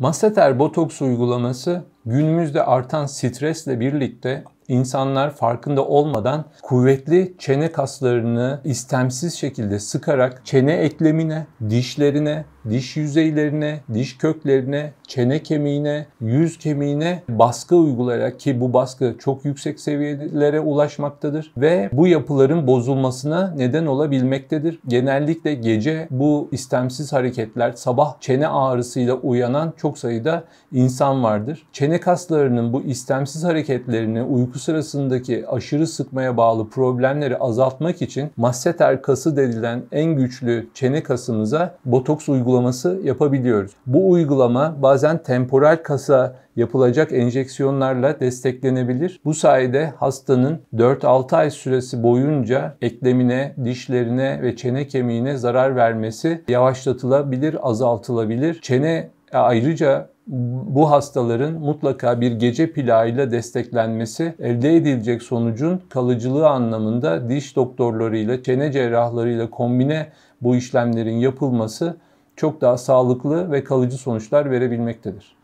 Masseter botoks uygulaması Günümüzde artan stresle birlikte insanlar farkında olmadan kuvvetli çene kaslarını istemsiz şekilde sıkarak çene eklemine, dişlerine, diş yüzeylerine, diş köklerine, çene kemiğine, yüz kemiğine baskı uygulayarak ki bu baskı çok yüksek seviyelere ulaşmaktadır ve bu yapıların bozulmasına neden olabilmektedir. Genellikle gece bu istemsiz hareketler sabah çene ağrısıyla uyanan çok sayıda insan vardır. Çene çene kaslarının bu istemsiz hareketlerini uyku sırasındaki aşırı sıkmaya bağlı problemleri azaltmak için masseter kası denilen en güçlü çene kasımıza botoks uygulaması yapabiliyoruz. Bu uygulama bazen temporal kasa yapılacak enjeksiyonlarla desteklenebilir. Bu sayede hastanın 4-6 ay süresi boyunca eklemine, dişlerine ve çene kemiğine zarar vermesi yavaşlatılabilir, azaltılabilir. Çene e, ayrıca bu hastaların mutlaka bir gece plağıyla desteklenmesi elde edilecek sonucun kalıcılığı anlamında diş doktorlarıyla, çene cerrahlarıyla kombine bu işlemlerin yapılması çok daha sağlıklı ve kalıcı sonuçlar verebilmektedir.